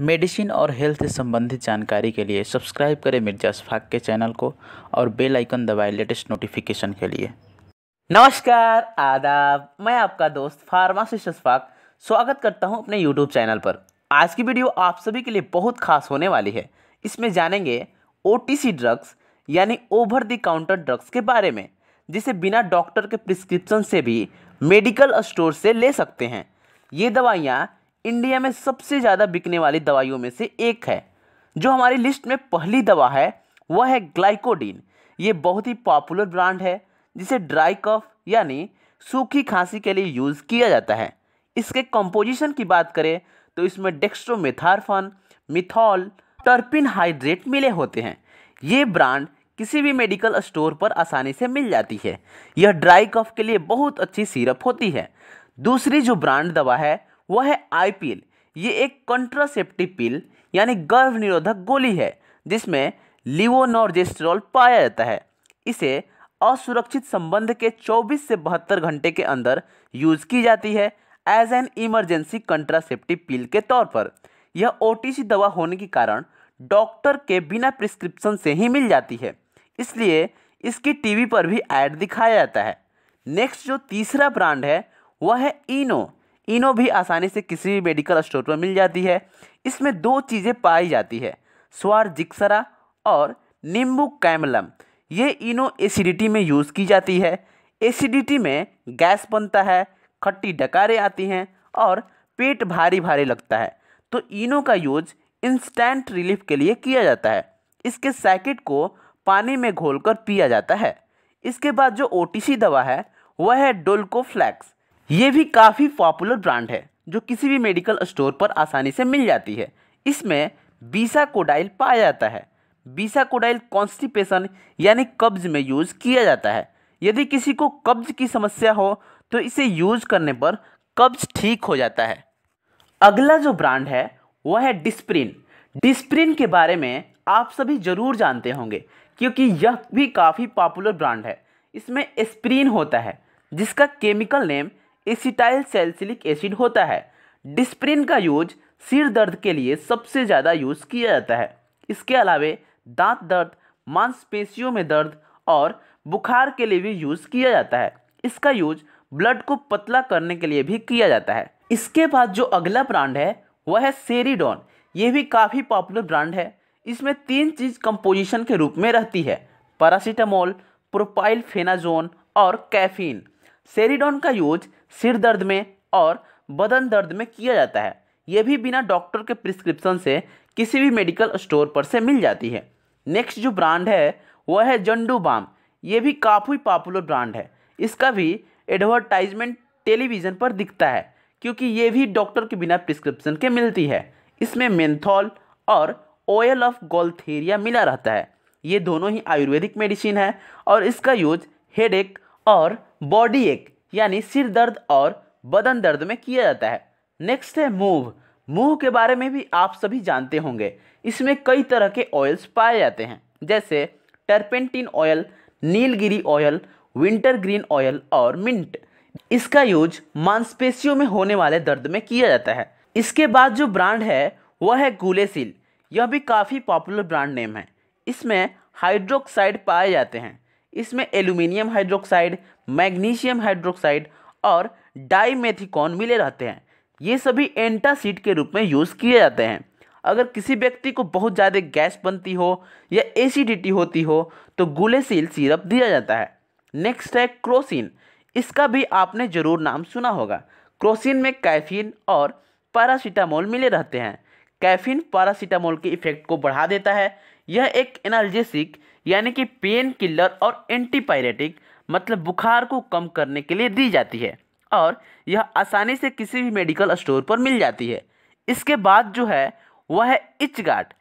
medicine और health से संबंधित जानकारी के लिए सब्सक्राइब करें मिर्जा शफाक के चैनल को और बेल आइकन दबाएं लेटेस्ट नोटिफिकेशन के लिए नमस्कार आदाब मैं आपका दोस्त फार्मासिस्ट शफाक स्वागत करता हूं अपने यूट्यूब चैनल पर आज की वीडियो आप सभी के लिए बहुत खास होने वाली है इसमें जानेंगे ओ ड्रग्स यानी ओवर दी काउंटर ड्रग्स के बारे में जिसे बिना डॉक्टर के प्रिस्क्रिप्शन से भी मेडिकल स्टोर से ले सकते हैं ये दवाइयाँ इंडिया में सबसे ज़्यादा बिकने वाली दवाइयों में से एक है जो हमारी लिस्ट में पहली दवा है वह है ग्लाइकोडीन ये बहुत ही पॉपुलर ब्रांड है जिसे ड्राई कफ यानी सूखी खांसी के लिए यूज़ किया जाता है इसके कंपोजिशन की बात करें तो इसमें डेक्स्ट्रोमेथारफन मिथॉल टर्पिन हाइड्रेट मिले होते हैं ये ब्रांड किसी भी मेडिकल स्टोर पर आसानी से मिल जाती है यह ड्राई कफ के लिए बहुत अच्छी सीरप होती है दूसरी जो ब्रांड दवा है वह है आई पिल ये एक कंट्रासेप्टिव पिल यानी गर्भ निरोधक गोली है जिसमें लिवोनॉर्जेस्ट्रॉल पाया जाता है इसे असुरक्षित संबंध के 24 से बहत्तर घंटे के अंदर यूज की जाती है as an emergency contraceptive pill के तौर पर यह ओ दवा होने के कारण डॉक्टर के बिना प्रिस्क्रिप्शन से ही मिल जाती है इसलिए इसकी टीवी पर भी ऐड दिखाया जाता है नेक्स्ट जो तीसरा ब्रांड है वह है इनो इनो भी आसानी से किसी भी मेडिकल स्टोर पर मिल जाती है इसमें दो चीज़ें पाई जाती है स्वार जिक्सरा और नींबू कैमलम ये इनो एसिडिटी में यूज़ की जाती है एसिडिटी में गैस बनता है खट्टी डकारें आती हैं और पेट भारी भारी लगता है तो इनो का यूज इंस्टेंट रिलीफ के लिए किया जाता है इसके सैकेट को पानी में घोलकर पिया जाता है इसके बाद जो ओ दवा है वह है डोल्कोफ्लैक्स ये भी काफ़ी पॉपुलर ब्रांड है जो किसी भी मेडिकल स्टोर पर आसानी से मिल जाती है इसमें बीसा कोडाइल पाया जाता है बीसा कोडाइल कॉन्स्टिपेशन यानी कब्ज में यूज़ किया जाता है यदि किसी को कब्ज की समस्या हो तो इसे यूज़ करने पर कब्ज ठीक हो जाता है अगला जो ब्रांड है वह है डिस्प्रिन डिस्प्रिन के बारे में आप सभी ज़रूर जानते होंगे क्योंकि यह भी काफ़ी पॉपुलर ब्रांड है इसमें स्प्रिन होता है जिसका chemical name acetyl salicylic acid होता है डिस्प्रिन का यूज सिर दर्द के लिए सबसे ज़्यादा यूज़ किया जाता है इसके अलावे दांत दर्द मांसपेशियों में दर्द और बुखार के लिए भी यूज़ किया जाता है इसका यूज ब्लड को पतला करने के लिए भी किया जाता है इसके बाद जो अगला ब्रांड है वह है सेरीडॉन ये भी काफ़ी पॉपुलर ब्रांड है इसमें तीन चीज़ कंपोजिशन के रूप में रहती है पैरासीटामोल प्रोपाइल फेनाजोन और कैफीन सेरीडॉन का यूज सिर दर्द में और बदन दर्द में किया जाता है ये भी बिना डॉक्टर के प्रिस्क्रिप्शन से किसी भी मेडिकल स्टोर पर से मिल जाती है नेक्स्ट जो ब्रांड है वह है जंडू बाम ये भी काफ़ी पॉपुलर ब्रांड है इसका भी एडवर्टाइजमेंट टेलीविज़न पर दिखता है क्योंकि ये भी डॉक्टर के बिना प्रिस्क्रिप्शन के मिलती है इसमें मेंथॉल और ऑयल ऑफ गोल्थेरिया मिला रहता है ये दोनों ही आयुर्वेदिक मेडिसिन है और इसका यूज हेड एक और बॉडी एक यानी सिर दर्द और बदन दर्द में किया जाता है नेक्स्ट है मूव मुंह के बारे में भी आप सभी जानते होंगे इसमें कई तरह के ऑयल्स पाए जाते हैं जैसे टर्पेंटिन ऑयल नीलगिरी ऑयल विंटर ग्रीन ऑयल और मिंट इसका यूज मांसपेशियों में होने वाले दर्द में किया जाता है इसके बाद जो ब्रांड है वह है गुलेसिल यह भी काफ़ी पॉपुलर ब्रांड नेम है इसमें हाइड्रोक्साइड पाए जाते हैं इसमें एल्यूमिनियम हाइड्रोक्साइड मैग्नीशियम हाइड्रोक्साइड और डाईमेथिकॉन मिले रहते हैं ये सभी एंटासिड के रूप में यूज़ किए जाते हैं अगर किसी व्यक्ति को बहुत ज़्यादा गैस बनती हो या एसिडिटी होती हो तो गुलेसिल सिरप दिया जाता है नेक्स्ट है क्रोसिन इसका भी आपने ज़रूर नाम सुना होगा क्रोसिन में कैफीन और पैरासीटामोल मिले रहते हैं कैफीन पैरासीटामोल के इफेक्ट को बढ़ा देता है यह एक एनाल्जेसिक यानी कि पेन किलर और एंटीपायरेटिक मतलब बुखार को कम करने के लिए दी जाती है और यह आसानी से किसी भी मेडिकल स्टोर पर मिल जाती है इसके बाद जो है वह है itch guard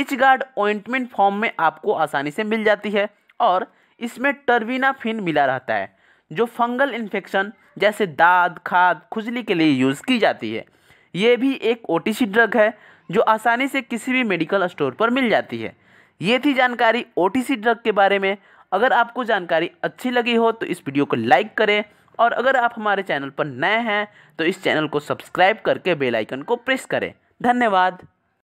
itch guard ointment form में आपको आसानी से मिल जाती है और इसमें फिन मिला रहता है जो फंगल इन्फेक्शन जैसे दाद खाद खुजली के लिए यूज़ की जाती है ये भी एक ओ ड्रग है जो आसानी से किसी भी मेडिकल स्टोर पर मिल जाती है ये थी जानकारी ओ ड्रग के बारे में अगर आपको जानकारी अच्छी लगी हो तो इस वीडियो को लाइक करें और अगर आप हमारे चैनल पर नए हैं तो इस चैनल को सब्सक्राइब करके बेल आइकन को प्रेस करें धन्यवाद